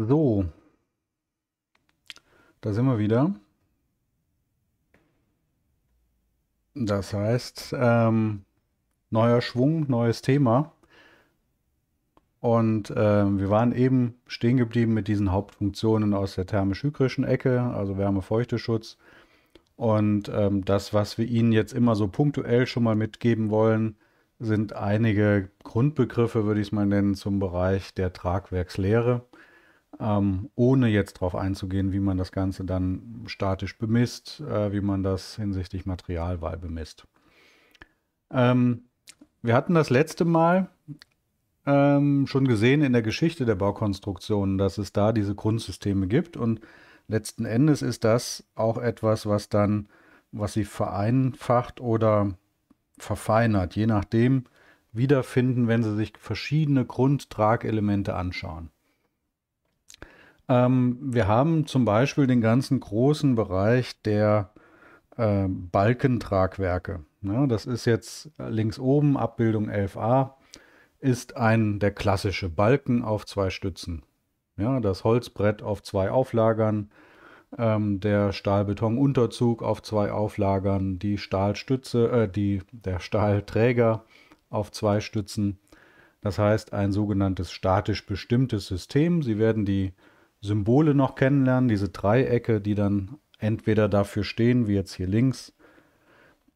So, da sind wir wieder. Das heißt, ähm, neuer Schwung, neues Thema. Und ähm, wir waren eben stehen geblieben mit diesen Hauptfunktionen aus der thermisch-hygrischen Ecke, also Wärme-Feuchteschutz. Und ähm, das, was wir Ihnen jetzt immer so punktuell schon mal mitgeben wollen, sind einige Grundbegriffe, würde ich es mal nennen, zum Bereich der Tragwerkslehre ähm, ohne jetzt darauf einzugehen, wie man das Ganze dann statisch bemisst, äh, wie man das hinsichtlich Materialwahl bemisst. Ähm, wir hatten das letzte Mal ähm, schon gesehen in der Geschichte der Baukonstruktionen, dass es da diese Grundsysteme gibt und letzten Endes ist das auch etwas, was dann, was sie vereinfacht oder verfeinert, je nachdem, wiederfinden, wenn sie sich verschiedene Grundtragelemente anschauen. Ähm, wir haben zum Beispiel den ganzen großen Bereich der äh, Balkentragwerke. Ja, ne? das ist jetzt links oben, Abbildung 11a, ist ein der klassische Balken auf zwei Stützen. Ja, das Holzbrett auf zwei Auflagern, ähm, der Stahlbetonunterzug auf zwei Auflagern, die Stahlstütze, äh, die, der Stahlträger auf zwei Stützen. Das heißt, ein sogenanntes statisch bestimmtes System. Sie werden die Symbole noch kennenlernen, diese Dreiecke, die dann entweder dafür stehen, wie jetzt hier links,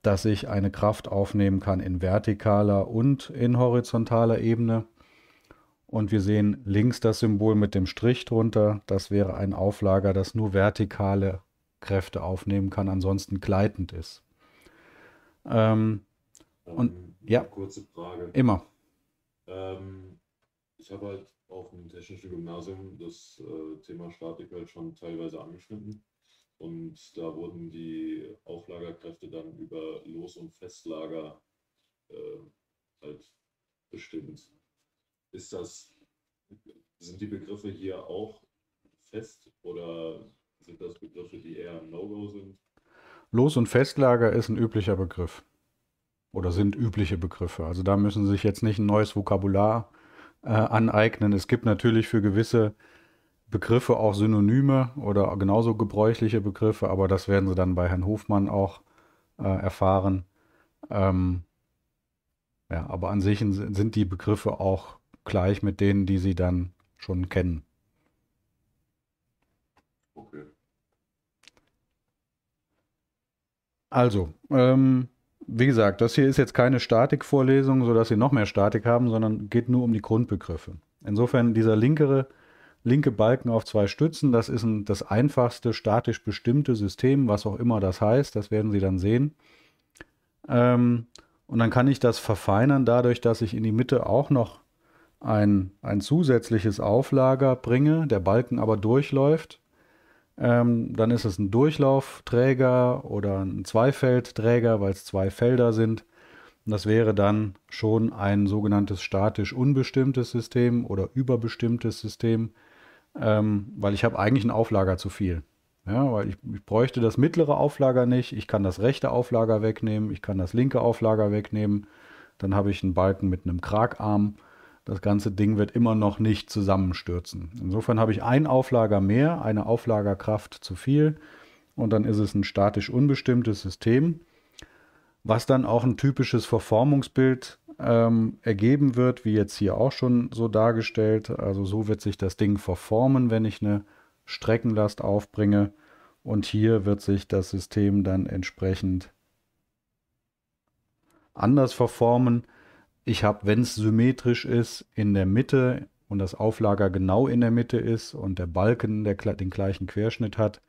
dass ich eine Kraft aufnehmen kann in vertikaler und in horizontaler Ebene. Und wir sehen links das Symbol mit dem Strich drunter. Das wäre ein Auflager, das nur vertikale Kräfte aufnehmen kann, ansonsten gleitend ist. Ähm, ähm, und ja, kurze Frage. Immer. Ähm, ich habe halt auf dem Technischen Gymnasium das äh, Thema Statik halt schon teilweise angeschnitten. Und da wurden die Auflagerkräfte dann über Los- und Festlager äh, halt bestimmt. Ist das, sind die Begriffe hier auch fest oder sind das Begriffe, die eher No-Go sind? Los- und Festlager ist ein üblicher Begriff. Oder sind übliche Begriffe. Also da müssen Sie sich jetzt nicht ein neues Vokabular äh, äh, aneignen. Es gibt natürlich für gewisse Begriffe auch Synonyme oder genauso gebräuchliche Begriffe, aber das werden Sie dann bei Herrn Hofmann auch äh, erfahren. Ähm, ja, aber an sich sind die Begriffe auch gleich mit denen, die Sie dann schon kennen. Okay. Also, ähm, wie gesagt, das hier ist jetzt keine Statikvorlesung, sodass Sie noch mehr Statik haben, sondern geht nur um die Grundbegriffe. Insofern dieser linkere, linke Balken auf zwei Stützen, das ist ein, das einfachste statisch bestimmte System, was auch immer das heißt, das werden Sie dann sehen. Ähm, und dann kann ich das verfeinern dadurch, dass ich in die Mitte auch noch ein, ein zusätzliches Auflager bringe, der Balken aber durchläuft. Ähm, dann ist es ein Durchlaufträger oder ein Zweifeldträger, weil es zwei Felder sind. das wäre dann schon ein sogenanntes statisch unbestimmtes System oder überbestimmtes System, ähm, weil ich habe eigentlich ein Auflager zu viel. Ja, weil ich, ich, bräuchte das mittlere Auflager nicht, ich kann das rechte Auflager wegnehmen, ich kann das linke Auflager wegnehmen, dann habe ich einen Balken mit einem Kragarm das ganze Ding wird immer noch nicht zusammenstürzen. Insofern habe ich ein Auflager mehr, eine Auflagerkraft zu viel und dann ist es ein statisch unbestimmtes System, was dann auch ein typisches Verformungsbild ähm, ergeben wird, wie jetzt hier auch schon so dargestellt. Also so wird sich das Ding verformen, wenn ich eine Streckenlast aufbringe und hier wird sich das System dann entsprechend anders verformen. Ich habe, wenn es symmetrisch ist, in der Mitte und das Auflager genau in der Mitte ist und der Balken der, den gleichen Querschnitt hat,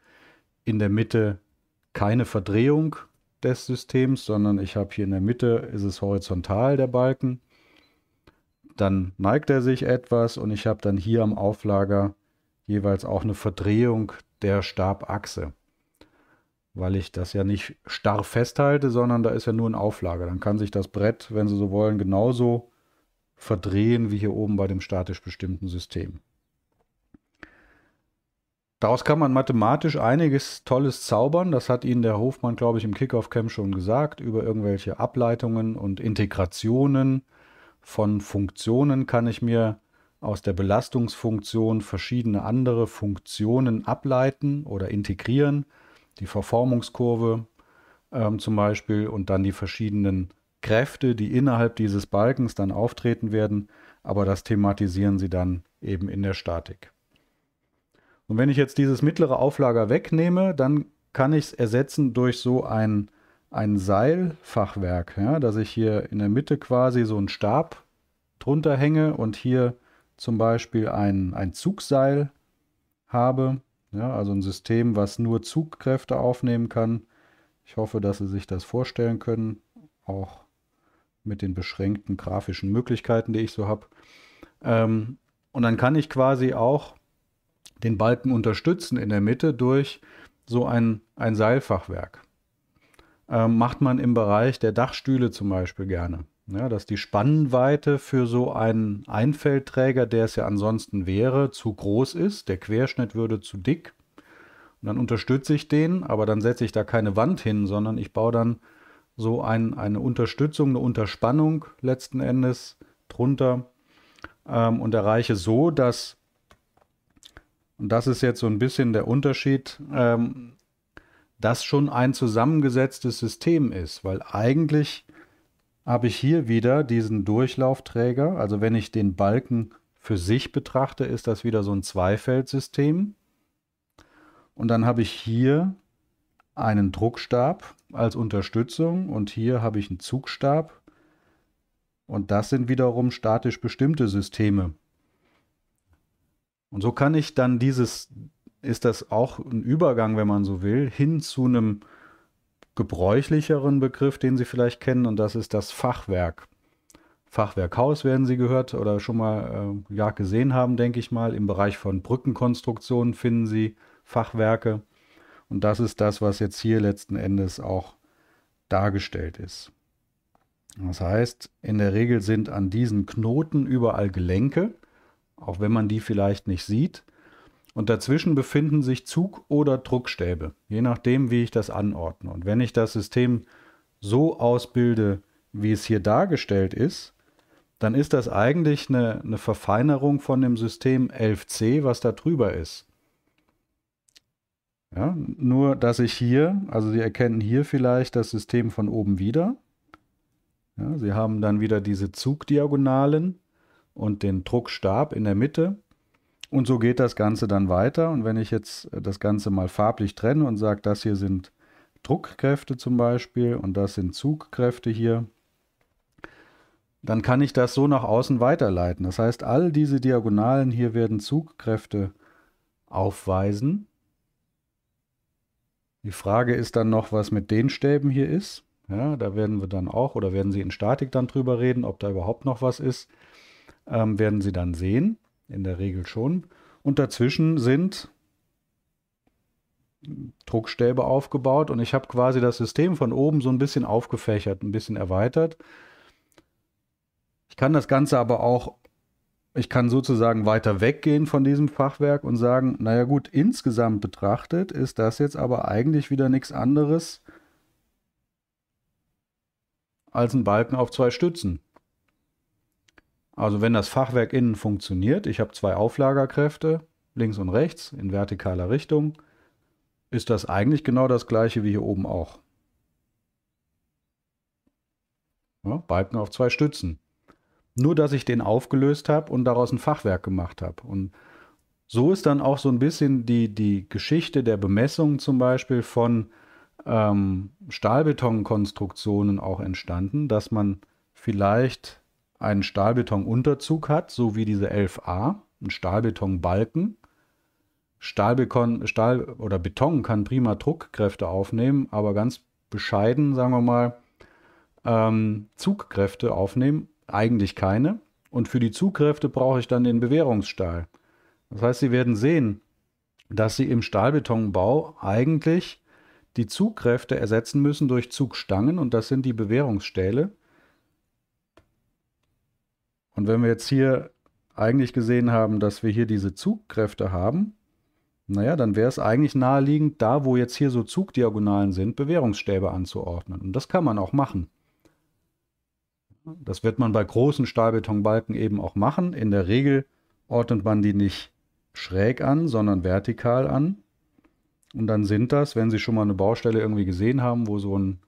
in der Mitte keine Verdrehung des Systems, sondern ich habe hier in der Mitte, ist es horizontal der Balken. Dann neigt er sich etwas und ich habe dann hier am Auflager jeweils auch eine Verdrehung der Stabachse weil ich das ja nicht starr festhalte, sondern da ist ja nur eine Auflage. Dann kann sich das Brett, wenn Sie so wollen, genauso verdrehen wie hier oben bei dem statisch bestimmten System. Daraus kann man mathematisch einiges Tolles zaubern. Das hat Ihnen der Hofmann, glaube ich, im Kickoff-Camp schon gesagt, über irgendwelche Ableitungen und Integrationen von Funktionen kann ich mir aus der Belastungsfunktion verschiedene andere Funktionen ableiten oder integrieren die Verformungskurve ähm, zum Beispiel und dann die verschiedenen Kräfte, die innerhalb dieses Balkens dann auftreten werden, aber das thematisieren sie dann eben in der Statik. Und wenn ich jetzt dieses mittlere Auflager wegnehme, dann kann ich es ersetzen durch so ein, ein Seilfachwerk, ja, dass ich hier in der Mitte quasi so einen Stab drunter hänge und hier zum Beispiel ein, ein Zugseil habe ja, also ein System, was nur Zugkräfte aufnehmen kann. Ich hoffe, dass Sie sich das vorstellen können, auch mit den beschränkten grafischen Möglichkeiten, die ich so habe. Ähm, und dann kann ich quasi auch den Balken unterstützen in der Mitte durch so ein, ein Seilfachwerk. Ähm, macht man im Bereich der Dachstühle zum Beispiel gerne. Ja, dass die Spannweite für so einen Einfeldträger, der es ja ansonsten wäre, zu groß ist. Der Querschnitt würde zu dick. Und dann unterstütze ich den, aber dann setze ich da keine Wand hin, sondern ich baue dann so ein, eine Unterstützung, eine Unterspannung letzten Endes drunter ähm, und erreiche so, dass, und das ist jetzt so ein bisschen der Unterschied, ähm, das schon ein zusammengesetztes System ist, weil eigentlich habe ich hier wieder diesen Durchlaufträger. Also wenn ich den Balken für sich betrachte, ist das wieder so ein Zweifeldsystem. Und dann habe ich hier einen Druckstab als Unterstützung und hier habe ich einen Zugstab. Und das sind wiederum statisch bestimmte Systeme. Und so kann ich dann dieses, ist das auch ein Übergang, wenn man so will, hin zu einem gebräuchlicheren Begriff, den Sie vielleicht kennen, und das ist das Fachwerk. Fachwerkhaus werden Sie gehört oder schon mal äh, ja, gesehen haben, denke ich mal. Im Bereich von Brückenkonstruktionen finden Sie Fachwerke. Und das ist das, was jetzt hier letzten Endes auch dargestellt ist. Das heißt, in der Regel sind an diesen Knoten überall Gelenke, auch wenn man die vielleicht nicht sieht und dazwischen befinden sich Zug- oder Druckstäbe, je nachdem, wie ich das anordne. Und wenn ich das System so ausbilde, wie es hier dargestellt ist, dann ist das eigentlich eine, eine Verfeinerung von dem System 11c, was da drüber ist. Ja, nur, dass ich hier, also Sie erkennen hier vielleicht das System von oben wieder. Ja, Sie haben dann wieder diese Zugdiagonalen und den Druckstab in der Mitte. Und so geht das Ganze dann weiter. Und wenn ich jetzt äh, das Ganze mal farblich trenne und sage, das hier sind Druckkräfte zum Beispiel und das sind Zugkräfte hier, dann kann ich das so nach außen weiterleiten. Das heißt, all diese Diagonalen hier werden Zugkräfte aufweisen. Die Frage ist dann noch, was mit den Stäben hier ist. Ja, da werden wir dann auch, oder werden Sie in Statik dann drüber reden, ob da überhaupt noch was ist, ähm, werden Sie dann sehen. In der Regel schon. Und dazwischen sind Druckstäbe aufgebaut und ich habe quasi das System von oben so ein bisschen aufgefächert, ein bisschen erweitert. Ich kann das Ganze aber auch, ich kann sozusagen weiter weggehen von diesem Fachwerk und sagen, naja gut, insgesamt betrachtet ist das jetzt aber eigentlich wieder nichts anderes als ein Balken auf zwei Stützen. Also wenn das Fachwerk innen funktioniert, ich habe zwei Auflagerkräfte, links und rechts, in vertikaler Richtung, ist das eigentlich genau das gleiche wie hier oben auch. Ja, Balken auf zwei Stützen. Nur, dass ich den aufgelöst habe und daraus ein Fachwerk gemacht habe. Und so ist dann auch so ein bisschen die, die Geschichte der Bemessung zum Beispiel von ähm, Stahlbetonkonstruktionen auch entstanden, dass man vielleicht einen Stahlbetonunterzug hat, so wie diese 11a, einen Stahlbetonbalken. Stahlbeton, Stahl oder Beton kann prima Druckkräfte aufnehmen, aber ganz bescheiden, sagen wir mal, ähm, Zugkräfte aufnehmen, eigentlich keine. Und für die Zugkräfte brauche ich dann den Bewährungsstahl. Das heißt, Sie werden sehen, dass Sie im Stahlbetonbau eigentlich die Zugkräfte ersetzen müssen durch Zugstangen und das sind die Bewährungsstähle. Und wenn wir jetzt hier eigentlich gesehen haben, dass wir hier diese Zugkräfte haben, naja, dann wäre es eigentlich naheliegend, da wo jetzt hier so Zugdiagonalen sind, Bewährungsstäbe anzuordnen. Und das kann man auch machen. Das wird man bei großen Stahlbetonbalken eben auch machen. In der Regel ordnet man die nicht schräg an, sondern vertikal an. Und dann sind das, wenn Sie schon mal eine Baustelle irgendwie gesehen haben, wo so ein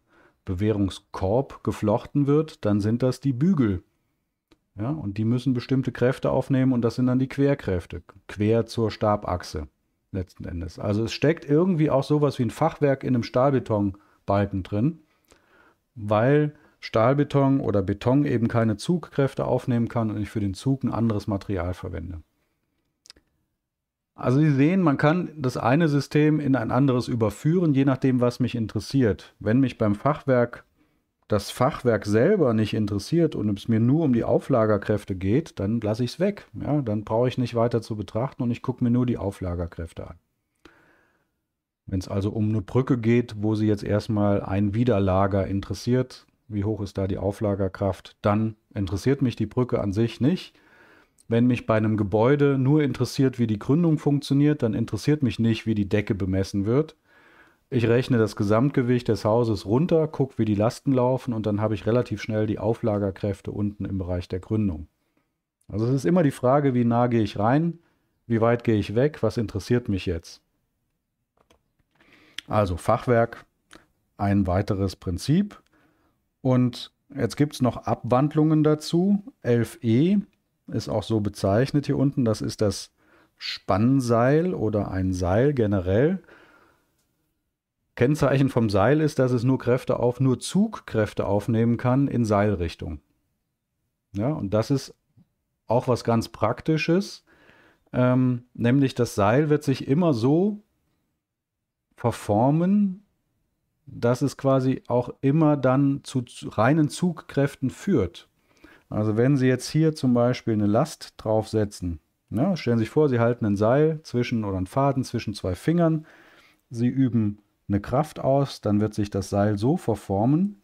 Bewährungskorb geflochten wird, dann sind das die Bügel. Ja, und die müssen bestimmte Kräfte aufnehmen und das sind dann die Querkräfte, quer zur Stabachse letzten Endes. Also es steckt irgendwie auch sowas wie ein Fachwerk in einem Stahlbetonbalken drin, weil Stahlbeton oder Beton eben keine Zugkräfte aufnehmen kann und ich für den Zug ein anderes Material verwende. Also Sie sehen, man kann das eine System in ein anderes überführen, je nachdem, was mich interessiert. Wenn mich beim Fachwerk das Fachwerk selber nicht interessiert und es mir nur um die Auflagerkräfte geht, dann lasse ich es weg. Ja, dann brauche ich nicht weiter zu betrachten und ich gucke mir nur die Auflagerkräfte an. Wenn es also um eine Brücke geht, wo sie jetzt erstmal ein Widerlager interessiert, wie hoch ist da die Auflagerkraft, dann interessiert mich die Brücke an sich nicht. Wenn mich bei einem Gebäude nur interessiert, wie die Gründung funktioniert, dann interessiert mich nicht, wie die Decke bemessen wird. Ich rechne das Gesamtgewicht des Hauses runter, gucke, wie die Lasten laufen und dann habe ich relativ schnell die Auflagerkräfte unten im Bereich der Gründung. Also es ist immer die Frage, wie nah gehe ich rein, wie weit gehe ich weg, was interessiert mich jetzt. Also Fachwerk, ein weiteres Prinzip. Und jetzt gibt es noch Abwandlungen dazu. 11e ist auch so bezeichnet hier unten. Das ist das Spannseil oder ein Seil generell. Kennzeichen vom Seil ist, dass es nur Kräfte auf, nur Zugkräfte aufnehmen kann in Seilrichtung. Ja, und das ist auch was ganz Praktisches, ähm, nämlich das Seil wird sich immer so verformen, dass es quasi auch immer dann zu, reinen Zugkräften führt. Also wenn Sie jetzt hier zum Beispiel eine Last draufsetzen, ja, ne, stellen Sie sich vor, Sie halten ein Seil zwischen oder einen Faden zwischen zwei Fingern, Sie üben eine Kraft aus, dann wird sich das Seil so verformen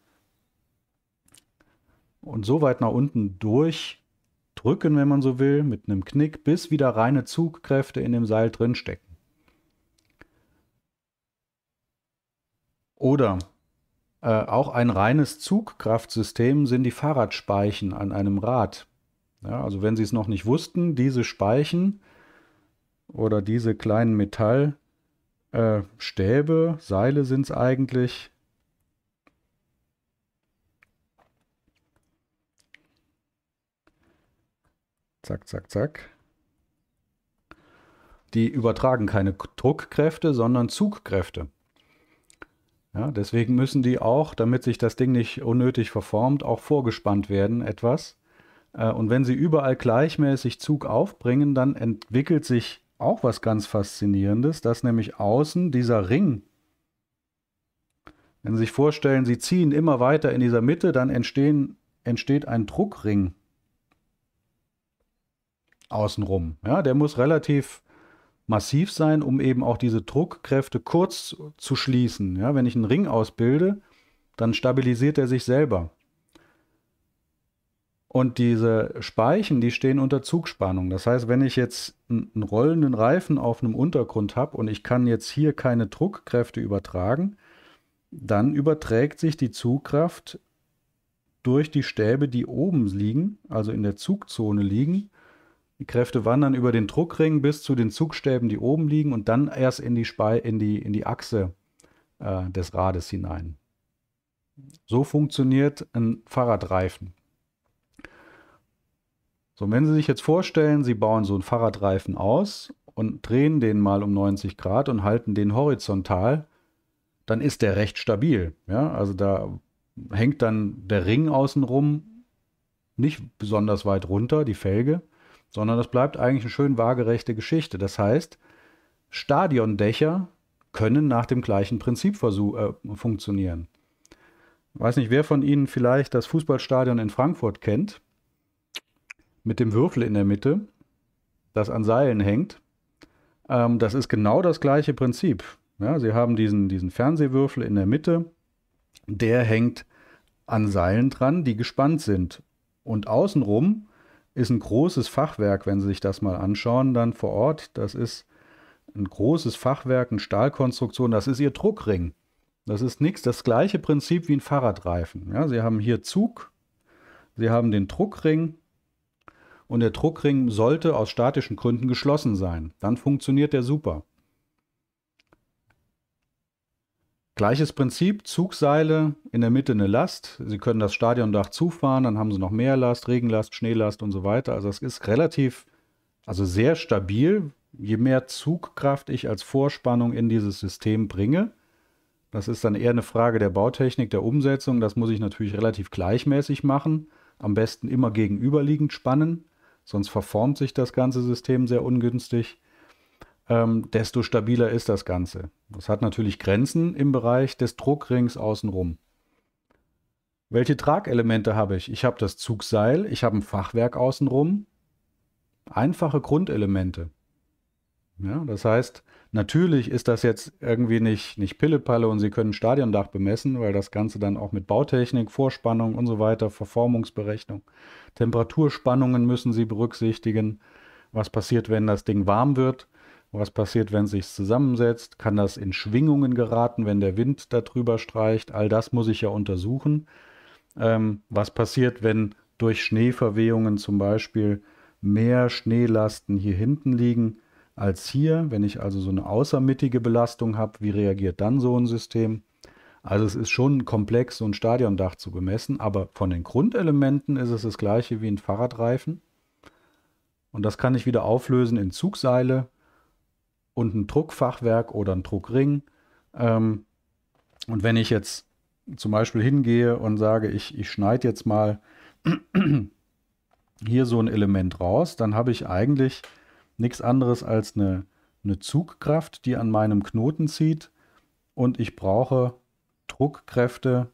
und so weit nach unten durchdrücken, wenn man so will, mit einem Knick, bis wieder reine Zugkräfte in dem Seil drinstecken. Oder äh, auch ein reines Zugkraftsystem sind die Fahrradspeichen an einem Rad. Ja, also wenn Sie es noch nicht wussten, diese Speichen oder diese kleinen Metall- äh, Stäbe, Seile sind es eigentlich. Zack, zack, zack. Die übertragen keine Druckkräfte, sondern Zugkräfte. Ja, deswegen müssen die auch, damit sich das Ding nicht unnötig verformt, auch vorgespannt werden etwas. Äh, und wenn sie überall gleichmäßig Zug aufbringen, dann entwickelt sich auch was ganz Faszinierendes, dass nämlich außen dieser Ring, wenn Sie sich vorstellen, Sie ziehen immer weiter in dieser Mitte, dann entstehen, entsteht ein Druckring außenrum. Ja, der muss relativ massiv sein, um eben auch diese Druckkräfte kurz zu schließen. Ja, wenn ich einen Ring ausbilde, dann stabilisiert er sich selber. Und diese Speichen, die stehen unter Zugspannung. Das heißt, wenn ich jetzt einen rollenden Reifen auf einem Untergrund habe und ich kann jetzt hier keine Druckkräfte übertragen, dann überträgt sich die Zugkraft durch die Stäbe, die oben liegen, also in der Zugzone liegen. Die Kräfte wandern über den Druckring bis zu den Zugstäben, die oben liegen und dann erst in die, Spe in die, in die Achse äh, des Rades hinein. So funktioniert ein Fahrradreifen. So, wenn Sie sich jetzt vorstellen, Sie bauen so einen Fahrradreifen aus und drehen den mal um 90 Grad und halten den horizontal, dann ist der recht stabil. Ja? Also da hängt dann der Ring außenrum nicht besonders weit runter, die Felge, sondern das bleibt eigentlich eine schön waagerechte Geschichte. Das heißt, Stadiondächer können nach dem gleichen Prinzip äh, funktionieren. Ich weiß nicht, wer von Ihnen vielleicht das Fußballstadion in Frankfurt kennt mit dem Würfel in der Mitte, das an Seilen hängt. Ähm, das ist genau das gleiche Prinzip. Ja, Sie haben diesen, diesen Fernsehwürfel in der Mitte, der hängt an Seilen dran, die gespannt sind. Und außenrum ist ein großes Fachwerk, wenn Sie sich das mal anschauen, dann vor Ort. Das ist ein großes Fachwerk, eine Stahlkonstruktion, das ist Ihr Druckring. Das ist nichts, das gleiche Prinzip wie ein Fahrradreifen. Ja, Sie haben hier Zug, Sie haben den Druckring, und der Druckring sollte aus statischen Gründen geschlossen sein. Dann funktioniert der super. Gleiches Prinzip, Zugseile, in der Mitte eine Last. Sie können das Stadiondach zufahren, dann haben Sie noch mehr Last, Regenlast, Schneelast und so weiter. Also es ist relativ, also sehr stabil. Je mehr Zugkraft ich als Vorspannung in dieses System bringe, das ist dann eher eine Frage der Bautechnik, der Umsetzung. Das muss ich natürlich relativ gleichmäßig machen. Am besten immer gegenüberliegend spannen sonst verformt sich das ganze System sehr ungünstig, ähm, desto stabiler ist das Ganze. Das hat natürlich Grenzen im Bereich des Druckrings außenrum. Welche Tragelemente habe ich? Ich habe das Zugseil, ich habe ein Fachwerk außenrum. Einfache Grundelemente. Ja, das heißt, natürlich ist das jetzt irgendwie nicht, nicht Pillepalle und Sie können Stadiondach bemessen, weil das Ganze dann auch mit Bautechnik, Vorspannung und so weiter, Verformungsberechnung, Temperaturspannungen müssen Sie berücksichtigen. Was passiert, wenn das Ding warm wird? Was passiert, wenn es sich zusammensetzt? Kann das in Schwingungen geraten, wenn der Wind darüber streicht? All das muss ich ja untersuchen. Ähm, was passiert, wenn durch Schneeverwehungen zum Beispiel mehr Schneelasten hier hinten liegen? als hier. Wenn ich also so eine außermittige Belastung habe, wie reagiert dann so ein System? Also es ist schon komplex, so ein Stadiondach zu bemessen, aber von den Grundelementen ist es das gleiche wie ein Fahrradreifen. Und das kann ich wieder auflösen in Zugseile und ein Druckfachwerk oder ein Druckring. Ähm, und wenn ich jetzt zum Beispiel hingehe und sage, ich, ich schneide jetzt mal hier so ein Element raus, dann habe ich eigentlich nichts anderes als eine, eine Zugkraft, die an meinem Knoten zieht und ich brauche Druckkräfte,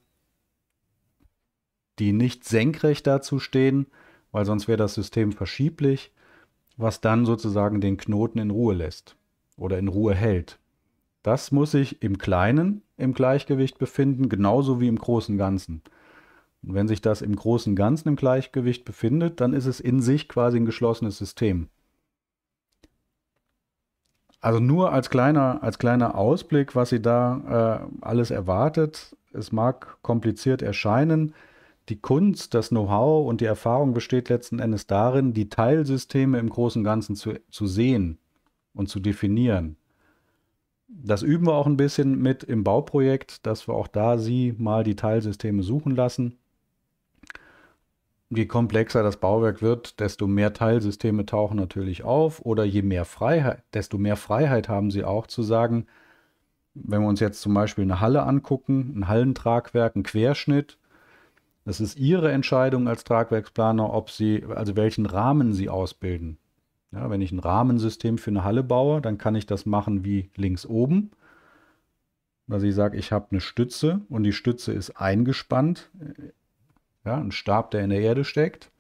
die nicht senkrecht dazu stehen, weil sonst wäre das System verschieblich, was dann sozusagen den Knoten in Ruhe lässt oder in Ruhe hält. Das muss sich im Kleinen im Gleichgewicht befinden, genauso wie im großen Ganzen. Und wenn sich das im großen Ganzen im Gleichgewicht befindet, dann ist es in sich quasi ein geschlossenes System. Also nur als kleiner, als kleiner Ausblick, was sie da äh, alles erwartet. Es mag kompliziert erscheinen. Die Kunst, das Know-how und die Erfahrung besteht letzten Endes darin, die Teilsysteme im großen Ganzen zu, zu sehen und zu definieren. Das üben wir auch ein bisschen mit im Bauprojekt, dass wir auch da Sie mal die Teilsysteme suchen lassen je komplexer das Bauwerk wird, desto mehr Teilsysteme tauchen natürlich auf oder je mehr Freiheit, desto mehr Freiheit haben sie auch zu sagen, wenn wir uns jetzt zum Beispiel eine Halle angucken, ein Hallentragwerk, ein Querschnitt, das ist ihre Entscheidung als Tragwerksplaner, ob sie, also welchen Rahmen sie ausbilden. Ja, wenn ich ein Rahmensystem für eine Halle baue, dann kann ich das machen wie links oben. Also ich sage, ich habe eine Stütze und die Stütze ist eingespannt ja, ein Stab, der in der Erde steckt.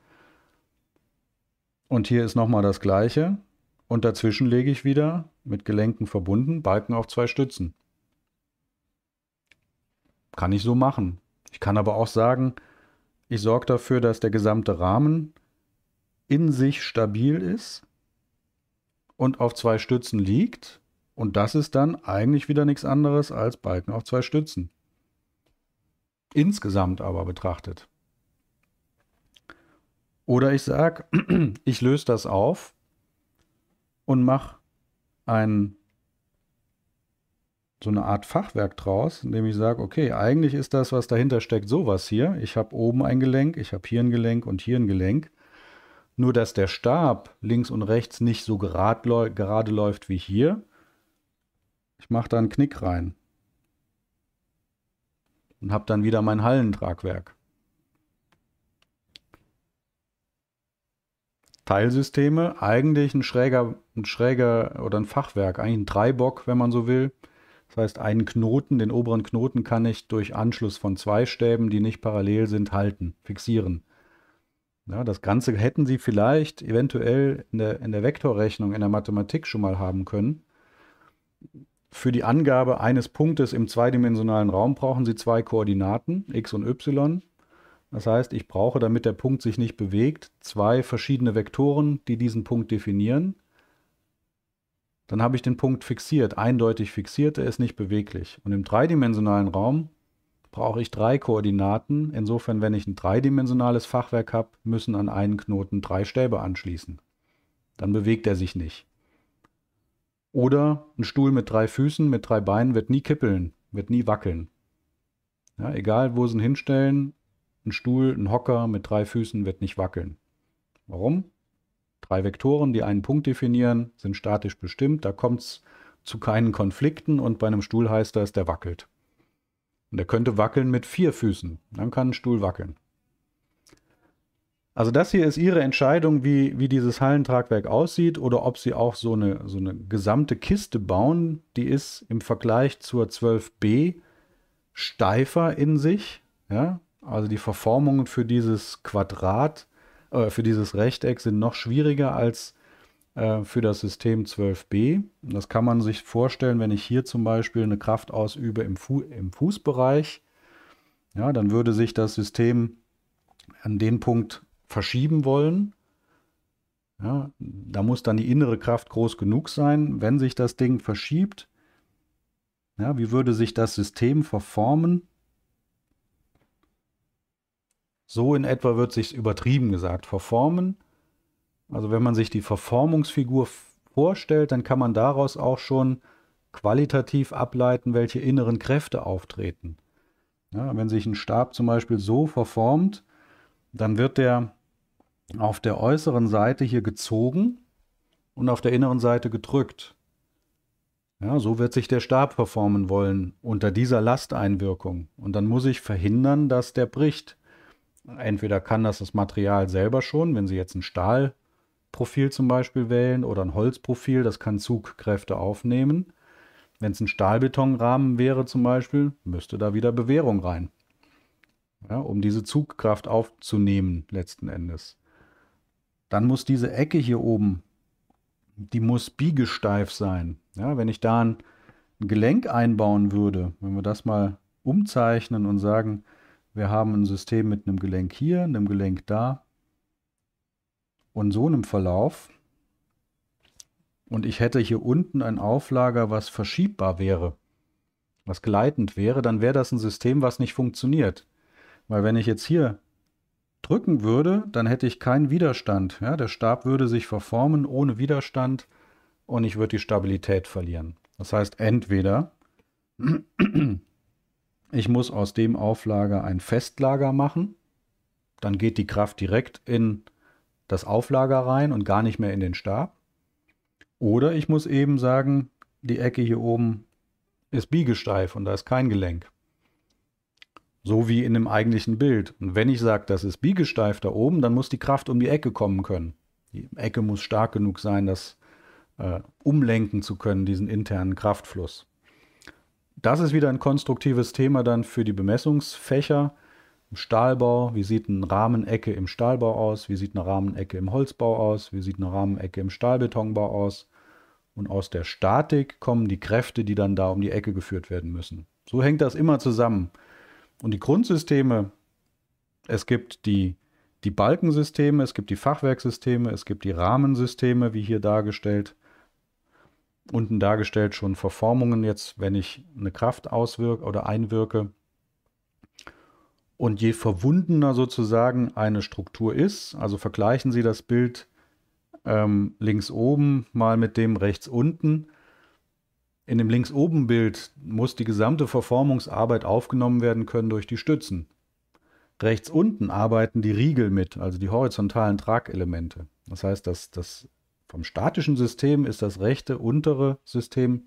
Und hier ist nochmal das gleiche. Und dazwischen lege ich wieder, mit Gelenken verbunden, Balken auf zwei Stützen. Kann ich so machen. Ich kann aber auch sagen, ich sorge dafür, dass der gesamte Rahmen in sich stabil ist und auf zwei Stützen liegt. Und das ist dann eigentlich wieder nichts anderes als Balken auf zwei Stützen. Insgesamt aber betrachtet. Oder ich sage, ich löse das auf und mache ein, so eine Art Fachwerk draus, indem ich sage, okay, eigentlich ist das, was dahinter steckt, sowas hier. Ich habe oben ein Gelenk, ich habe hier ein Gelenk und hier ein Gelenk. Nur dass der Stab links und rechts nicht so gerade, gerade läuft wie hier. Ich mache da einen Knick rein und habe dann wieder mein Hallentragwerk. Teilsysteme. Eigentlich ein schräger, ein schräger oder ein Fachwerk, eigentlich ein Dreibock, wenn man so will. Das heißt, einen Knoten, den oberen Knoten kann ich durch Anschluss von zwei Stäben, die nicht parallel sind, halten, fixieren. Ja, das Ganze hätten Sie vielleicht eventuell in der, in der Vektorrechnung, in der Mathematik schon mal haben können. Für die Angabe eines Punktes im zweidimensionalen Raum brauchen Sie zwei Koordinaten, x und y. Das heißt, ich brauche, damit der Punkt sich nicht bewegt, zwei verschiedene Vektoren, die diesen Punkt definieren. Dann habe ich den Punkt fixiert, eindeutig fixiert, er ist nicht beweglich. Und im dreidimensionalen Raum brauche ich drei Koordinaten. Insofern, wenn ich ein dreidimensionales Fachwerk habe, müssen an einen Knoten drei Stäbe anschließen. Dann bewegt er sich nicht. Oder ein Stuhl mit drei Füßen, mit drei Beinen wird nie kippeln, wird nie wackeln. Ja, egal, wo sie ihn hinstellen, ein Stuhl, ein Hocker mit drei Füßen wird nicht wackeln. Warum? Drei Vektoren, die einen Punkt definieren, sind statisch bestimmt, da kommt es zu keinen Konflikten und bei einem Stuhl heißt das, der wackelt. Und er könnte wackeln mit vier Füßen, dann kann ein Stuhl wackeln. Also das hier ist Ihre Entscheidung, wie, wie dieses Hallentragwerk aussieht oder ob Sie auch so eine, so eine gesamte Kiste bauen, die ist im Vergleich zur 12b steifer in sich. Ja? Also die Verformungen für dieses Quadrat, äh, für dieses Rechteck sind noch schwieriger als äh, für das System 12b. Das kann man sich vorstellen, wenn ich hier zum Beispiel eine Kraft ausübe im, Fu im Fußbereich, ja, dann würde sich das System an den Punkt verschieben wollen. Ja, da muss dann die innere Kraft groß genug sein. Wenn sich das Ding verschiebt, ja, wie würde sich das System verformen? So in etwa wird sich übertrieben gesagt verformen. Also wenn man sich die Verformungsfigur vorstellt, dann kann man daraus auch schon qualitativ ableiten, welche inneren Kräfte auftreten. Ja, wenn sich ein Stab zum Beispiel so verformt, dann wird der auf der äußeren Seite hier gezogen und auf der inneren Seite gedrückt. Ja, so wird sich der Stab verformen wollen unter dieser Lasteinwirkung. Und dann muss ich verhindern, dass der bricht. Entweder kann das das Material selber schon, wenn Sie jetzt ein Stahlprofil zum Beispiel wählen oder ein Holzprofil, das kann Zugkräfte aufnehmen. Wenn es ein Stahlbetonrahmen wäre zum Beispiel, müsste da wieder Bewährung rein, ja, um diese Zugkraft aufzunehmen letzten Endes. Dann muss diese Ecke hier oben, die muss biegesteif sein. Ja, wenn ich da ein, ein Gelenk einbauen würde, wenn wir das mal umzeichnen und sagen, wir haben ein System mit einem Gelenk hier, einem Gelenk da und so einem Verlauf. Und ich hätte hier unten ein Auflager, was verschiebbar wäre, was gleitend wäre, dann wäre das ein System, was nicht funktioniert. Weil wenn ich jetzt hier drücken würde, dann hätte ich keinen Widerstand. Ja, der Stab würde sich verformen ohne Widerstand und ich würde die Stabilität verlieren. Das heißt, entweder Ich muss aus dem Auflager ein Festlager machen. Dann geht die Kraft direkt in das Auflager rein und gar nicht mehr in den Stab. Oder ich muss eben sagen, die Ecke hier oben ist biegesteif und da ist kein Gelenk. So wie in dem eigentlichen Bild. Und wenn ich sage, das ist biegesteif da oben, dann muss die Kraft um die Ecke kommen können. Die Ecke muss stark genug sein, das äh, umlenken zu können, diesen internen Kraftfluss das ist wieder ein konstruktives Thema dann für die Bemessungsfächer im Stahlbau. Wie sieht eine Rahmenecke im Stahlbau aus? Wie sieht eine Rahmenecke im Holzbau aus? Wie sieht eine Rahmenecke im Stahlbetonbau aus? Und aus der Statik kommen die Kräfte, die dann da um die Ecke geführt werden müssen. So hängt das immer zusammen. Und die Grundsysteme, es gibt die, die Balkensysteme, es gibt die Fachwerksysteme, es gibt die Rahmensysteme, wie hier dargestellt unten dargestellt schon Verformungen jetzt, wenn ich eine Kraft auswirke oder einwirke. Und je verwundener sozusagen eine Struktur ist, also vergleichen Sie das Bild ähm, links oben mal mit dem rechts unten. In dem links oben Bild muss die gesamte Verformungsarbeit aufgenommen werden können durch die Stützen. Rechts unten arbeiten die Riegel mit, also die horizontalen Tragelemente. Das heißt, dass das vom statischen System ist das rechte untere System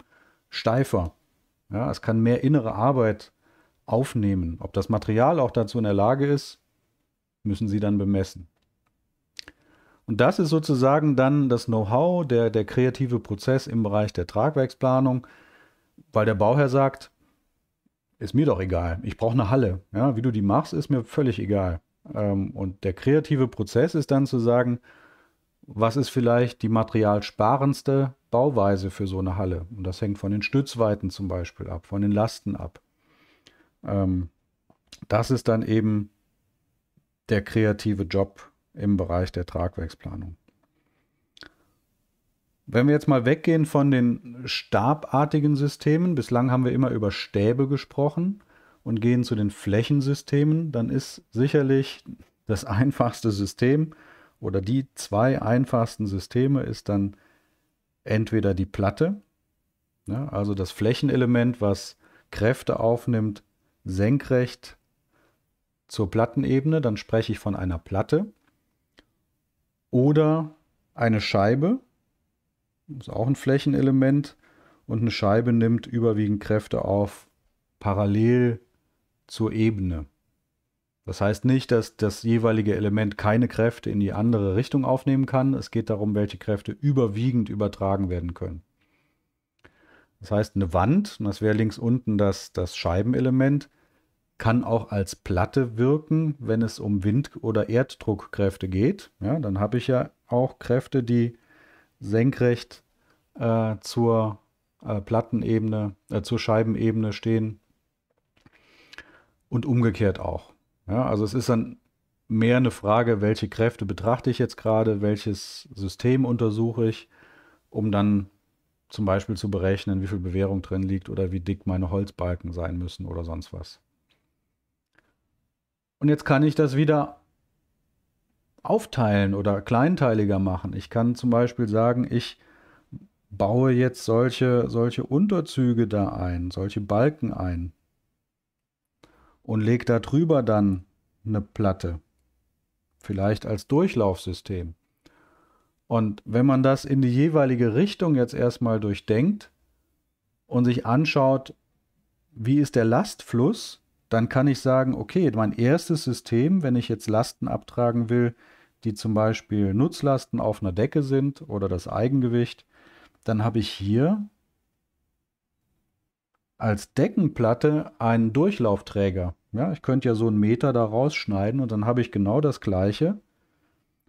steifer. Ja, es kann mehr innere Arbeit aufnehmen. Ob das Material auch dazu in der Lage ist, müssen Sie dann bemessen. Und das ist sozusagen dann das Know-how, der, der kreative Prozess im Bereich der Tragwerksplanung, weil der Bauherr sagt, ist mir doch egal, ich brauche eine Halle. Ja, wie du die machst, ist mir völlig egal. Ähm, und der kreative Prozess ist dann zu sagen, was ist vielleicht die materialsparendste Bauweise für so eine Halle? Und das hängt von den Stützweiten zum Beispiel ab, von den Lasten ab. Ähm, das ist dann eben der kreative Job im Bereich der Tragwerksplanung. Wenn wir jetzt mal weggehen von den stabartigen Systemen, bislang haben wir immer über Stäbe gesprochen und gehen zu den Flächensystemen, dann ist sicherlich das einfachste System oder die zwei einfachsten Systeme ist dann entweder die Platte, ja, ne, also das Flächenelement, was Kräfte aufnimmt, senkrecht zur Plattenebene, dann spreche ich von einer Platte. Oder eine Scheibe, ist auch ein Flächenelement, und eine Scheibe nimmt überwiegend Kräfte auf parallel zur Ebene. Das heißt nicht, dass das jeweilige Element keine Kräfte in die andere Richtung aufnehmen kann. Es geht darum, welche Kräfte überwiegend übertragen werden können. Das heißt, eine Wand, und das wäre links unten das, das Scheibenelement, kann auch als Platte wirken, wenn es um Wind- oder Erddruckkräfte geht. Ja, dann habe ich ja auch Kräfte, die senkrecht äh, zur äh, Plattenebene, äh, zur Scheibenebene stehen und umgekehrt auch. Ja, also es ist dann mehr eine Frage, welche Kräfte betrachte ich jetzt gerade, welches System untersuche ich, um dann zum Beispiel zu berechnen, wie viel Bewährung drin liegt oder wie dick meine Holzbalken sein müssen oder sonst was. Und jetzt kann ich das wieder aufteilen oder kleinteiliger machen. Ich kann zum Beispiel sagen, ich baue jetzt solche, solche Unterzüge da ein, solche Balken ein und legt darüber dann eine Platte. Vielleicht als Durchlaufsystem. Und wenn man das in die jeweilige Richtung jetzt erstmal durchdenkt und sich anschaut, wie ist der Lastfluss, dann kann ich sagen, okay, mein erstes System, wenn ich jetzt Lasten abtragen will, die zum Beispiel Nutzlasten auf einer Decke sind oder das Eigengewicht, dann habe ich hier als Deckenplatte einen Durchlaufträger. Ja, ich könnte ja so einen Meter da rausschneiden und dann habe ich genau das gleiche,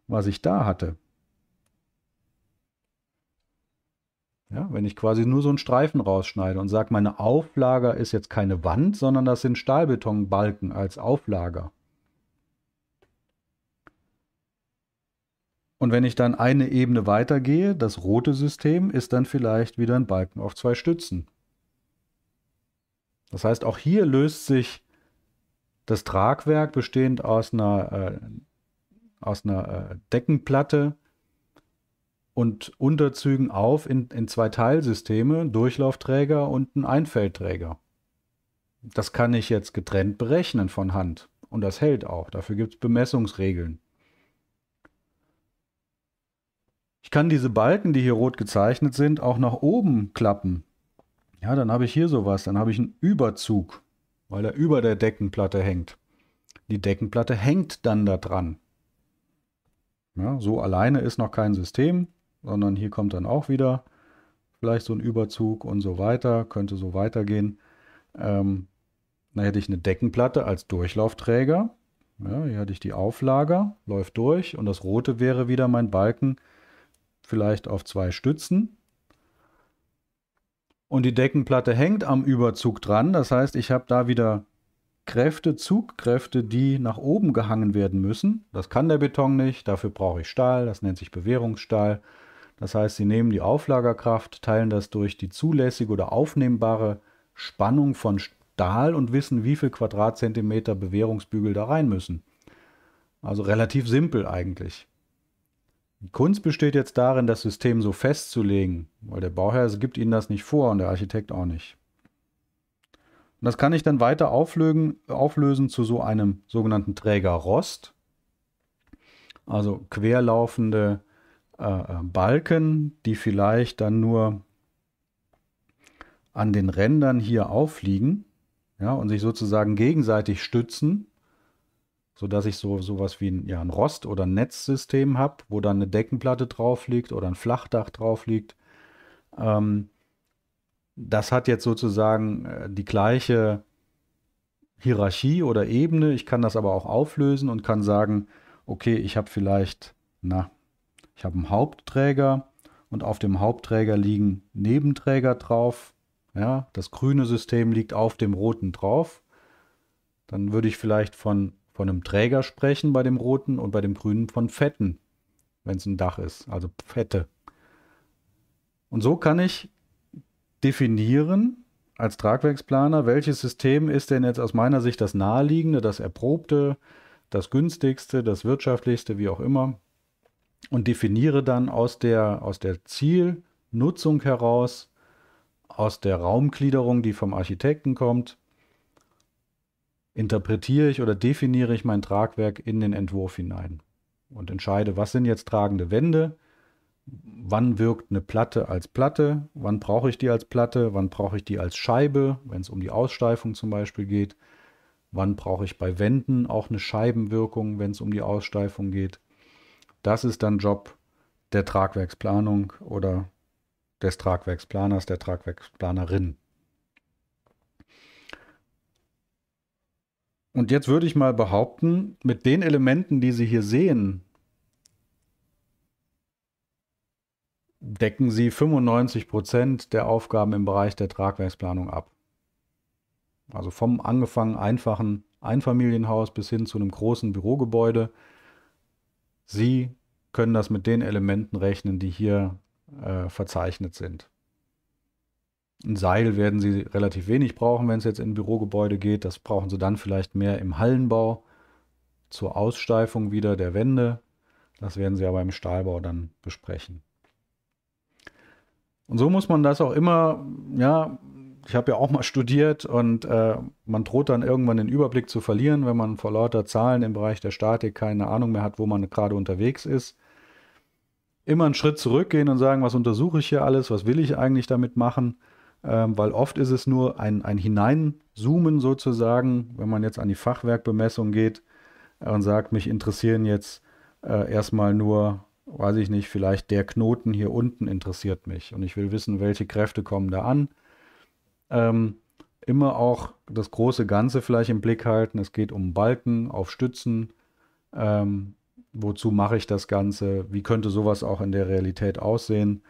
was ich da hatte. Ja, wenn ich quasi nur so einen Streifen rausschneide und sage, meine Auflager ist jetzt keine Wand, sondern das sind Stahlbetonbalken als Auflager. Und wenn ich dann eine Ebene weitergehe, das rote System ist dann vielleicht wieder ein Balken auf zwei Stützen. Das heißt, auch hier löst sich das Tragwerk bestehend aus einer, äh, aus einer äh, Deckenplatte und Unterzügen auf in, in zwei Teilsysteme, Durchlaufträger und einen Einfeldträger. Das kann ich jetzt getrennt berechnen von Hand. Und das hält auch. Dafür gibt es Bemessungsregeln. Ich kann diese Balken, die hier rot gezeichnet sind, auch nach oben klappen. Ja, dann habe ich hier sowas. Dann habe ich einen Überzug, weil er über der Deckenplatte hängt. Die Deckenplatte hängt dann da dran. Ja, so alleine ist noch kein System, sondern hier kommt dann auch wieder vielleicht so ein Überzug und so weiter, könnte so weitergehen. Ähm, dann hätte ich eine Deckenplatte als Durchlaufträger. Ja, hier hatte ich die Auflager, läuft durch und das rote wäre wieder mein Balken, vielleicht auf zwei Stützen und die Deckenplatte hängt am Überzug dran. Das heißt, ich habe da wieder Kräfte, Zugkräfte, die nach oben gehangen werden müssen. Das kann der Beton nicht, dafür brauche ich Stahl, das nennt sich Bewährungsstahl. Das heißt, Sie nehmen die Auflagerkraft, teilen das durch die zulässige oder aufnehmbare Spannung von Stahl und wissen, wie viel Quadratzentimeter Bewährungsbügel da rein müssen. Also relativ simpel eigentlich. Die Kunst besteht jetzt darin, das System so festzulegen, weil der Bauherr gibt Ihnen das nicht vor und der Architekt auch nicht. Und das kann ich dann weiter auflögen, auflösen zu so einem sogenannten Trägerrost, also querlaufende äh, äh Balken, die vielleicht dann nur an den Rändern hier aufliegen ja, und sich sozusagen gegenseitig stützen sodass ich so sowas wie ein, ja, ein Rost- oder ein Netzsystem habe, wo dann eine Deckenplatte drauf liegt oder ein Flachdach drauf liegt. Ähm, das hat jetzt sozusagen äh, die gleiche Hierarchie oder Ebene. Ich kann das aber auch auflösen und kann sagen, okay, ich habe vielleicht, na, ich habe einen Hauptträger und auf dem Hauptträger liegen Nebenträger drauf. Ja, das grüne System liegt auf dem roten drauf. Dann würde ich vielleicht von von einem Träger sprechen bei dem roten und bei dem grünen von Fetten, wenn es ein Dach ist, also Fette. Und so kann ich definieren als Tragwerksplaner, welches System ist denn jetzt aus meiner Sicht das naheliegende, das erprobte, das günstigste, das wirtschaftlichste, wie auch immer. Und definiere dann aus der, aus der Zielnutzung heraus, aus der Raumgliederung, die vom Architekten kommt, interpretiere ich oder definiere ich mein Tragwerk in den Entwurf hinein und entscheide, was sind jetzt tragende Wände, wann wirkt eine Platte als Platte, wann brauche ich die als Platte, wann brauche ich die als Scheibe, wenn es um die Aussteifung zum Beispiel geht, wann brauche ich bei Wänden auch eine Scheibenwirkung, wenn es um die Aussteifung geht. Das ist dann Job der Tragwerksplanung oder des Tragwerksplaners, der Tragwerksplanerin. Und jetzt würde ich mal behaupten, mit den Elementen, die Sie hier sehen, decken Sie 95 Prozent der Aufgaben im Bereich der Tragwerksplanung ab. Also vom angefangen einfachen Einfamilienhaus bis hin zu einem großen Bürogebäude. Sie können das mit den Elementen rechnen, die hier äh, verzeichnet sind. Ein Seil werden sie relativ wenig brauchen, wenn es jetzt in Bürogebäude geht. Das brauchen sie dann vielleicht mehr im Hallenbau zur Aussteifung wieder der Wände. Das werden sie aber im Stahlbau dann besprechen. Und so muss man das auch immer, ja, ich habe ja auch mal studiert und äh, man droht dann irgendwann den Überblick zu verlieren, wenn man vor lauter Zahlen im Bereich der Statik keine Ahnung mehr hat, wo man gerade unterwegs ist. Immer einen Schritt zurückgehen und sagen, was untersuche ich hier alles, was will ich eigentlich damit machen ähm, weil oft ist es nur ein, ein Hineinzoomen sozusagen, wenn man jetzt an die Fachwerkbemessung geht und sagt, mich interessieren jetzt äh, erstmal nur, weiß ich nicht, vielleicht der Knoten hier unten interessiert mich und ich will wissen, welche Kräfte kommen da an. Ähm, immer auch das große Ganze vielleicht im Blick halten. Es geht um Balken auf Stützen. Ähm, wozu mache ich das Ganze? Wie könnte sowas auch in der Realität aussehen?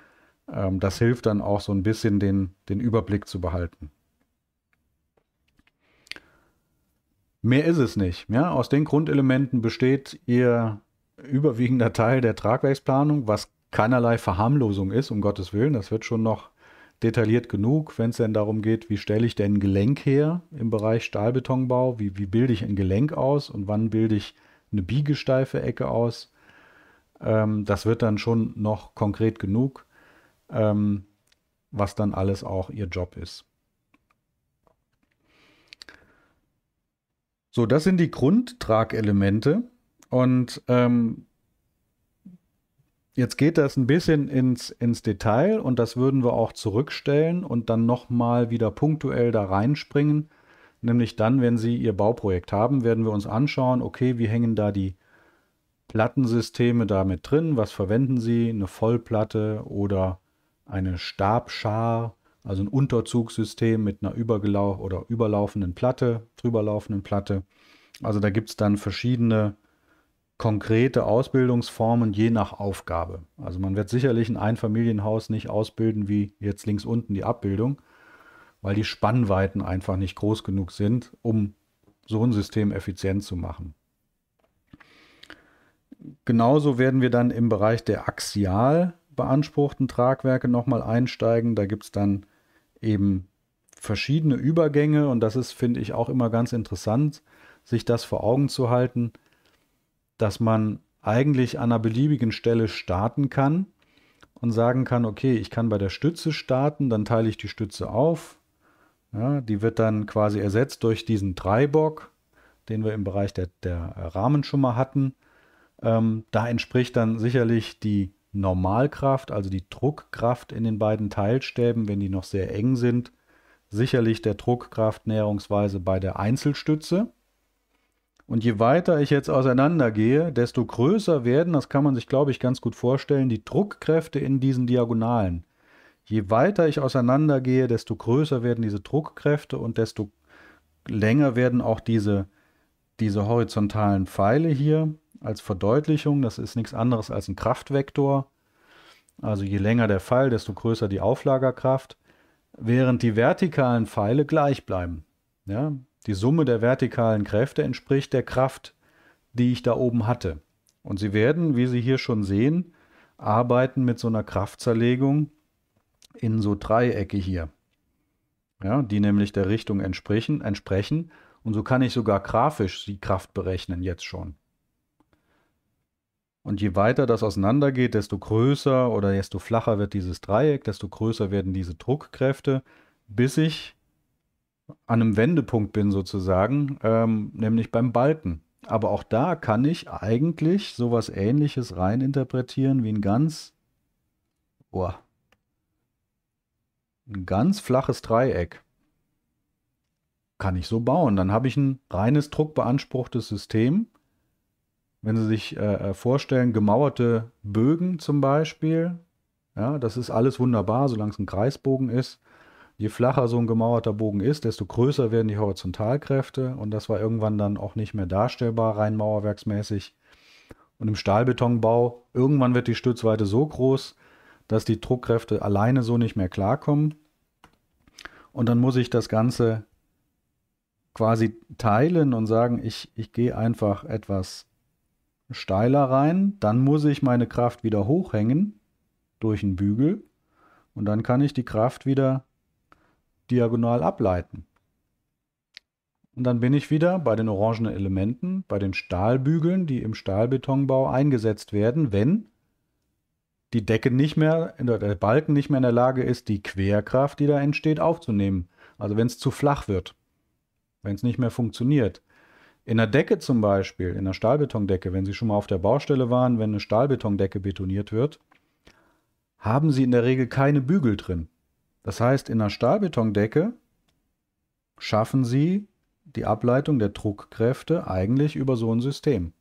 Ähm, das hilft dann auch so ein bisschen den, den Überblick zu behalten. Mehr ist es nicht. Ja? Aus den Grundelementen besteht ihr überwiegender Teil der Tragwerksplanung, was keinerlei Verharmlosung ist, um Gottes Willen. Das wird schon noch detailliert genug, wenn es denn darum geht, wie stelle ich denn ein Gelenk her im Bereich Stahlbetonbau, wie, wie bilde ich ein Gelenk aus und wann bilde ich eine biegesteife Ecke aus. Ähm, das wird dann schon noch konkret genug ähm, was dann alles auch ihr Job ist. So, das sind die Grundtragelemente und ähm, Jetzt geht das ein bisschen ins, ins Detail und das würden wir auch zurückstellen und dann nochmal wieder punktuell da reinspringen. Nämlich dann, wenn Sie Ihr Bauprojekt haben, werden wir uns anschauen, okay, wie hängen da die Plattensysteme damit drin, was verwenden Sie, eine Vollplatte oder eine Stabschar, also ein Unterzugssystem mit einer übergelauf oder überlaufenden Platte, drüberlaufenden Platte. Also da gibt es dann verschiedene konkrete Ausbildungsformen je nach Aufgabe. Also man wird sicherlich ein Einfamilienhaus nicht ausbilden wie jetzt links unten die Abbildung, weil die Spannweiten einfach nicht groß genug sind, um so ein System effizient zu machen. Genauso werden wir dann im Bereich der Axial- beanspruchten Tragwerke nochmal einsteigen. Da gibt es dann eben verschiedene Übergänge und das ist, finde ich, auch immer ganz interessant, sich das vor Augen zu halten, dass man eigentlich an einer beliebigen Stelle starten kann und sagen kann, okay, ich kann bei der Stütze starten, dann teile ich die Stütze auf. Ja, die wird dann quasi ersetzt durch diesen Dreibock, den wir im Bereich der, der Rahmen schon mal hatten. Ähm, da entspricht dann sicherlich die Normalkraft, also die Druckkraft in den beiden Teilstäben, wenn die noch sehr eng sind, sicherlich der Druckkraft näherungsweise bei der Einzelstütze. Und je weiter ich jetzt auseinander gehe, desto größer werden, das kann man sich, glaube ich, ganz gut vorstellen, die Druckkräfte in diesen Diagonalen. Je weiter ich auseinander gehe, desto größer werden diese Druckkräfte und desto länger werden auch diese, diese horizontalen Pfeile hier als Verdeutlichung. Das ist nichts anderes als ein Kraftvektor. Also je länger der Pfeil, desto größer die Auflagerkraft, während die vertikalen Pfeile gleich bleiben. Ja? Die Summe der vertikalen Kräfte entspricht der Kraft, die ich da oben hatte. Und Sie werden, wie Sie hier schon sehen, arbeiten mit so einer Kraftzerlegung in so Dreiecke hier, ja, die nämlich der Richtung entsprechen, entsprechen. Und so kann ich sogar grafisch die Kraft berechnen jetzt schon. Und je weiter das auseinandergeht, desto größer oder desto flacher wird dieses Dreieck, desto größer werden diese Druckkräfte, bis ich an einem Wendepunkt bin sozusagen, ähm, nämlich beim Balken. Aber auch da kann ich eigentlich sowas ähnliches reininterpretieren wie ein ganz, boah, ein ganz flaches Dreieck. Kann ich so bauen. Dann habe ich ein reines druckbeanspruchtes System wenn Sie sich äh, äh, vorstellen, gemauerte Bögen zum Beispiel, ja, das ist alles wunderbar, solange es ein Kreisbogen ist. Je flacher so ein gemauerter Bogen ist, desto größer werden die Horizontalkräfte und das war irgendwann dann auch nicht mehr darstellbar, rein mauerwerksmäßig. Und im Stahlbetonbau, irgendwann wird die Stützweite so groß, dass die Druckkräfte alleine so nicht mehr klarkommen. Und dann muss ich das Ganze quasi teilen und sagen, ich, ich gehe einfach etwas steiler rein, dann muss ich meine Kraft wieder hochhängen durch einen Bügel und dann kann ich die Kraft wieder diagonal ableiten. Und dann bin ich wieder bei den orangenen Elementen, bei den Stahlbügeln, die im Stahlbetonbau eingesetzt werden, wenn die Decke nicht mehr, der Balken nicht mehr in der Lage ist, die Querkraft, die da entsteht, aufzunehmen. Also wenn es zu flach wird, wenn es nicht mehr funktioniert. In der Decke zum Beispiel, in der Stahlbetondecke, wenn Sie schon mal auf der Baustelle waren, wenn eine Stahlbetondecke betoniert wird, haben Sie in der Regel keine Bügel drin. Das heißt, in der Stahlbetondecke schaffen Sie die Ableitung der Druckkräfte eigentlich über so ein System.